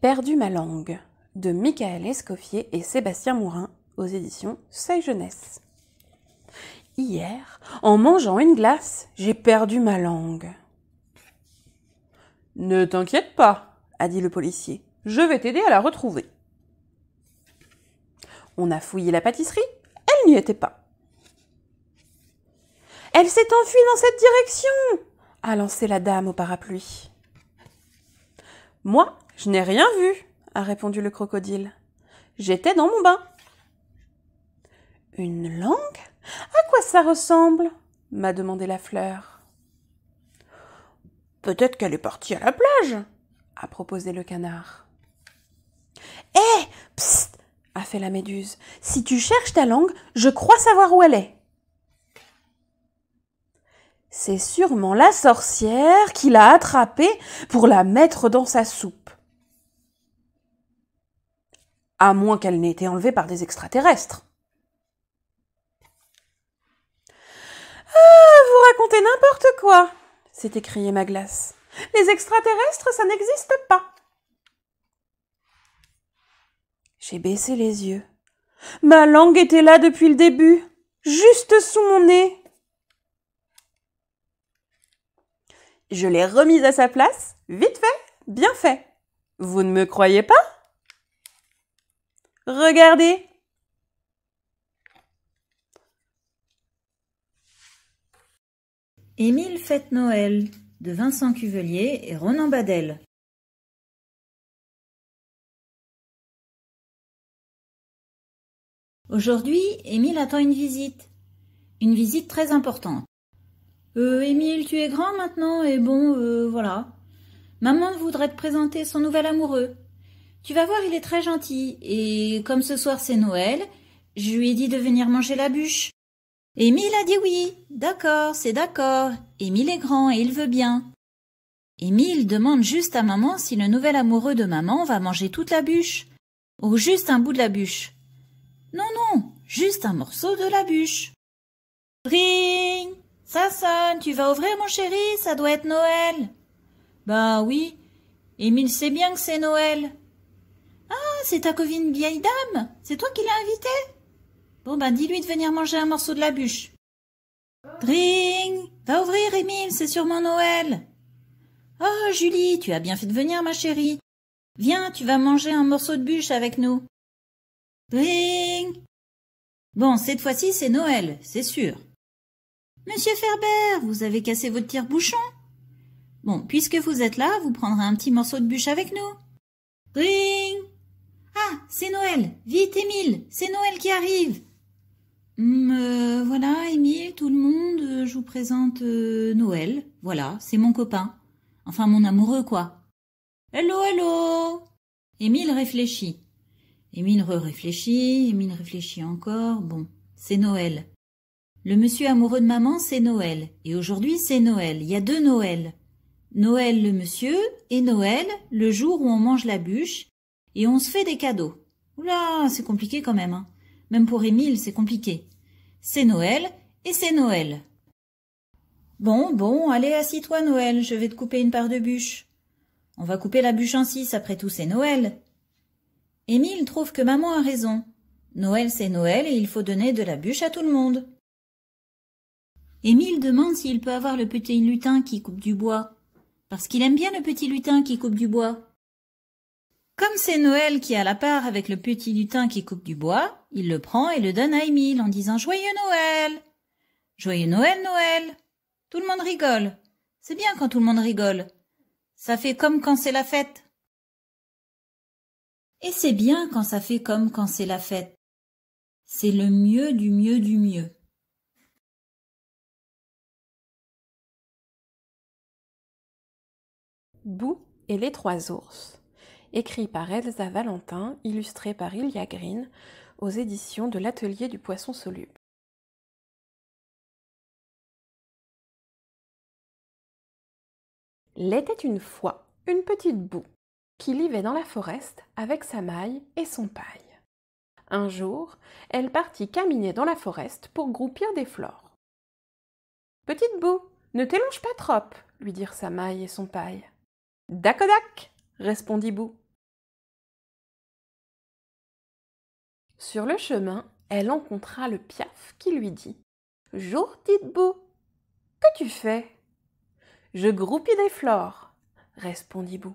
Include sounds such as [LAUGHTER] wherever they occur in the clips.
perdu ma langue de Michael Escoffier et Sébastien Mourin aux éditions Seuil Jeunesse. Hier, en mangeant une glace, j'ai perdu ma langue. Ne t'inquiète pas, a dit le policier. Je vais t'aider à la retrouver. On a fouillé la pâtisserie, elle n'y était pas. Elle s'est enfuie dans cette direction, a lancé la dame au parapluie. Moi, je n'ai rien vu, a répondu le crocodile. J'étais dans mon bain. Une langue À quoi ça ressemble m'a demandé la fleur. Peut-être qu'elle est partie à la plage, a proposé le canard. Hé eh, Psst a fait la méduse. Si tu cherches ta langue, je crois savoir où elle est. C'est sûrement la sorcière qui l'a attrapée pour la mettre dans sa soupe à moins qu'elle n'ait été enlevée par des extraterrestres. Ah, vous racontez n'importe quoi s'est écriée glace. « Les extraterrestres, ça n'existe pas. J'ai baissé les yeux. Ma langue était là depuis le début, juste sous mon nez. Je l'ai remise à sa place, vite fait, bien fait. Vous ne me croyez pas Regardez. Émile fête Noël de Vincent Cuvelier et Ronan Badel. Aujourd'hui, Émile attend une visite. Une visite très importante. Euh, Émile, tu es grand maintenant et bon, euh, voilà. Maman voudrait te présenter son nouvel amoureux. Tu vas voir, il est très gentil, et comme ce soir c'est Noël, je lui ai dit de venir manger la bûche. Émile a dit oui. D'accord, c'est d'accord. Émile est grand et il veut bien. Émile demande juste à maman si le nouvel amoureux de maman va manger toute la bûche. Ou juste un bout de la bûche. Non, non, juste un morceau de la bûche. Ring Ça sonne, tu vas ouvrir mon chéri, ça doit être Noël. Bah oui, Émile sait bien que c'est Noël c'est ta covine vieille dame C'est toi qui l'as invitée Bon ben, dis-lui de venir manger un morceau de la bûche. Dring Va ouvrir, Émile, c'est sûrement Noël Oh, Julie, tu as bien fait de venir, ma chérie. Viens, tu vas manger un morceau de bûche avec nous. Dring Bon, cette fois-ci, c'est Noël, c'est sûr. Monsieur Ferber, vous avez cassé votre tire-bouchon Bon, puisque vous êtes là, vous prendrez un petit morceau de bûche avec nous. Dring ah, c'est Noël Vite, Émile C'est Noël qui arrive hum, euh, Voilà, Émile, tout le monde, euh, je vous présente euh, Noël. Voilà, c'est mon copain. Enfin, mon amoureux, quoi. Hello, hello Émile réfléchit. Émile réfléchit Émile réfléchit encore. Bon, c'est Noël. Le monsieur amoureux de maman, c'est Noël. Et aujourd'hui, c'est Noël. Il y a deux Noëls. Noël le monsieur et Noël le jour où on mange la bûche et on se fait des cadeaux. Oula, c'est compliqué quand même. Hein. Même pour Émile, c'est compliqué. C'est Noël et c'est Noël. Bon, bon, allez, assis-toi, Noël, je vais te couper une part de bûche. On va couper la bûche en six, après tout, c'est Noël. Émile trouve que maman a raison. Noël, c'est Noël et il faut donner de la bûche à tout le monde. Émile demande s'il peut avoir le petit lutin qui coupe du bois, parce qu'il aime bien le petit lutin qui coupe du bois. Comme c'est Noël qui a la part avec le petit lutin qui coupe du bois, il le prend et le donne à Émile en disant Joyeux Noël Joyeux Noël, Noël Tout le monde rigole. C'est bien quand tout le monde rigole. Ça fait comme quand c'est la fête. Et c'est bien quand ça fait comme quand c'est la fête. C'est le mieux du mieux du mieux. Bou et les trois ours écrit par Elsa Valentin, illustré par Ilia Green, aux éditions de l'Atelier du Poisson Solu. L'était une fois une petite boue qui vivait dans la forêt avec sa maille et son paille. Un jour, elle partit caminer dans la forêt pour groupir des fleurs. Petite boue, ne t'élonge pas trop, lui dirent sa maille et son paille. Dacodac, répondit Boue. Sur le chemin, elle rencontra le piaf qui lui dit Jour, boue, que tu fais Je groupis des flores, » répondit Bou.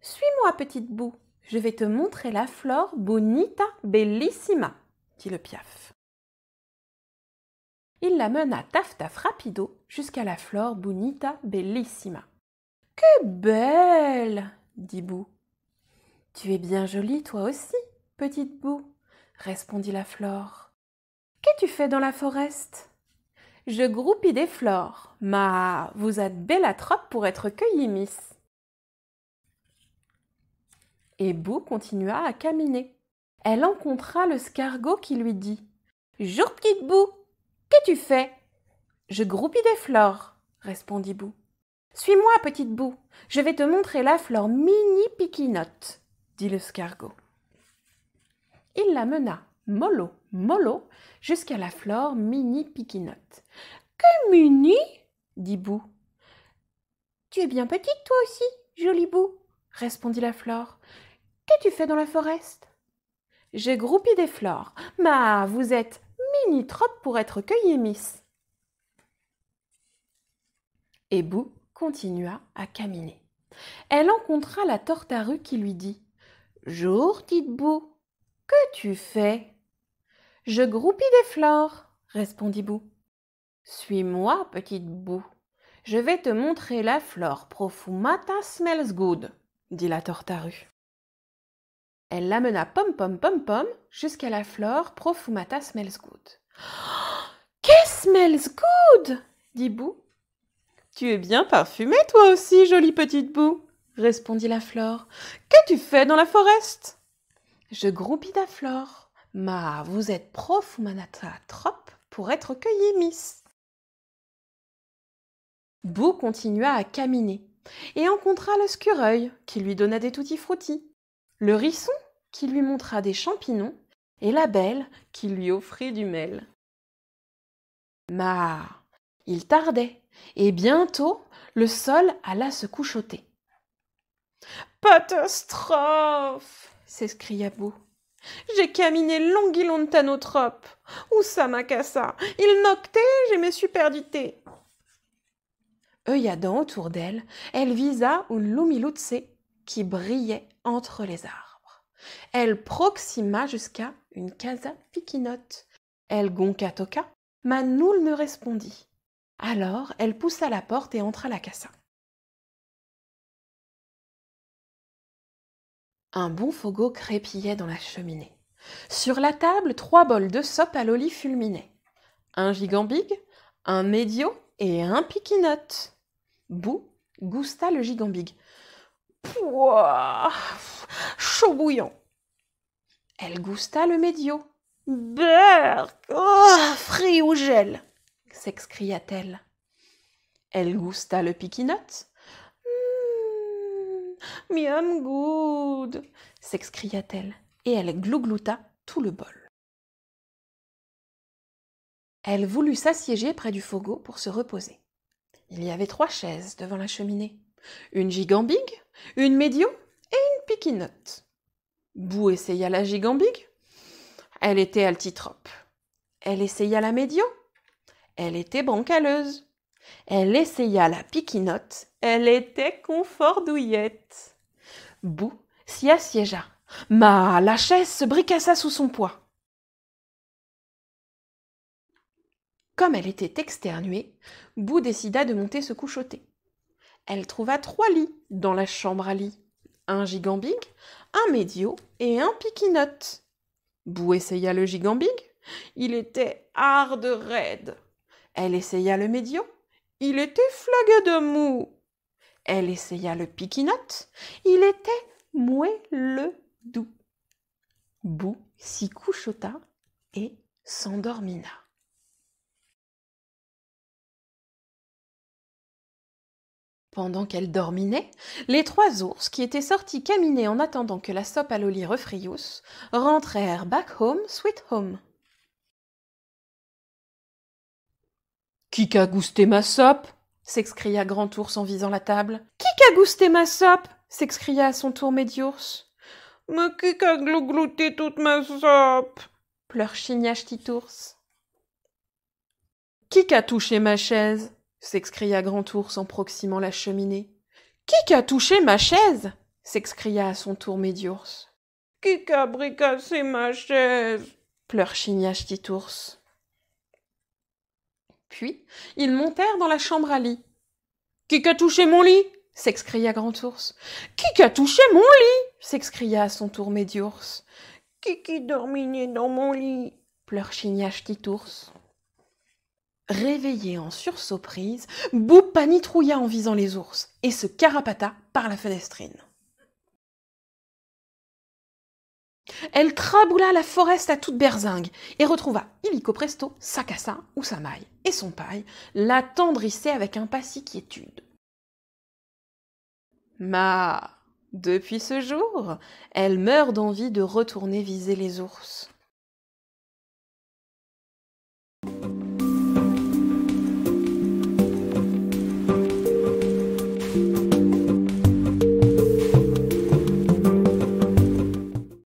Suis-moi, petite boue, je vais te montrer la flore bonita bellissima, dit le piaf. Il la mena taf taf rapido jusqu'à la flore bonita bellissima. Que belle dit Bou. Tu es bien jolie, toi aussi, petite boue répondit la flore. que tu fait dans la forêt? Je groupis des flores Ma, vous êtes belle pour être cueillie, miss. Et Bou continua à caminer. Elle rencontra le scargot qui lui dit Jour petite Bou, qu'as-tu fait Je groupis des flores répondit Bou. Suis-moi, petite Bou, je vais te montrer la flore mini piquinote, dit le scargot il la mena mollo, mollo, jusqu'à la flore Mini piquinote. Que mini dit Bou. Tu es bien petite, toi aussi, joli Bou, répondit la flore. quas tu fait dans la forêt J'ai groupi des fleurs. Ma, vous êtes mini trop pour être cueillie, miss. Et Bou continua à caminer. Elle rencontra la tortarue qui lui dit Jour, petite Bou, que tu fais Je groupis des fleurs, répondit Bou. Suis-moi, petite Bou. Je vais te montrer la flore profumata smells good, dit la tortarue. Elle l'amena pom pom pom pom jusqu'à la flore profumata smells good. Oh, [GASPS] que smells good dit Bou. Tu es bien parfumée toi aussi, jolie petite Bou, répondit la flore. Que tu fais dans la forêt je groupis la flore. Ma, vous êtes prof ou trop pour être cueillie, miss. Bou continua à caminer et rencontra le scureuil qui lui donna des toutis fruitis, le risson qui lui montra des champignons et la belle qui lui offrit du mel. Ma, il tardait et bientôt le sol alla se couchoter. Patastrophe s'écria Bou. J'ai caminé où ça m'a cassé, il noctait, j'ai me suis perdité. autour d'elle, elle visa une lumiloutse qui brillait entre les arbres. Elle proxima jusqu'à une casa piquinote. Elle gonca toca, mais nul ne répondit. Alors elle poussa la porte et entra la casa. Un bon fogo crépillait dans la cheminée. Sur la table, trois bols de sope à l'oli fulminaient. Un gigambig, un médio et un piquinote. Bou gousta le gigambig. Pouah Chaud bouillant Elle gousta le médio. Beurk oh, Frit au gel s'excria-t-elle. Elle gousta le piquinote, [LAUGHS] Miam good s'excria-t-elle, et elle glouglouta tout le bol. Elle voulut s'assiéger près du fogo pour se reposer. Il y avait trois chaises devant la cheminée une gigambigue, une médio et une piquinote. Bou essaya la gigambigue. Elle était altitrope. Elle essaya la médio. Elle était brancaleuse. Elle essaya la piquinote. Elle était confort douillette. Bou s'y assiégea. Ma la chaise se bricassa sous son poids. Comme elle était externuée, Bou décida de monter se couchoter. Elle trouva trois lits dans la chambre à lit un gigambig, un médio et un piquinote. Bou essaya le gigambig, il était hard raide. Elle essaya le médio, il était flagué de mou. Elle essaya le piquinote. Il était moelleux doux. Bou s'y couchota et s'endormina. Pendant qu'elle dorminait, les trois ours, qui étaient sortis caminer en attendant que la sope à l'olive refriousse, rentrèrent back home, sweet home. Qui qu'a ma sope s'excria Grand Ours en visant la table. Qui qu'a goûté ma sope s'excria à son tour Médiours. Mais qui qu'a glouglouté toute ma sope pleure Chignache-Titours. Titours. Qui qu'a touché ma chaise s'excria Grand Ours en proximant la cheminée. Qui qu'a touché ma chaise s'excria à son tour Médiours. Qui qu'a bricassé ma chaise pleure chignache Titours. Puis, ils montèrent dans la chambre à lit. Qui qu'a touché mon lit s'excria Grand Ours. Qui qu'a touché mon lit s'excria à son tour Médiours. Qui qui dorminait dans mon lit pleure qui ours Réveillé en sursaut prise, panitrouilla en visant les ours et se carapata par la fenestrine. Elle traboula la forêt à toute berzingue et retrouva illico presto sa cassa ou sa maille et son paille la tendrissait avec quiétude. Ma depuis ce jour, elle meurt d'envie de retourner viser les ours.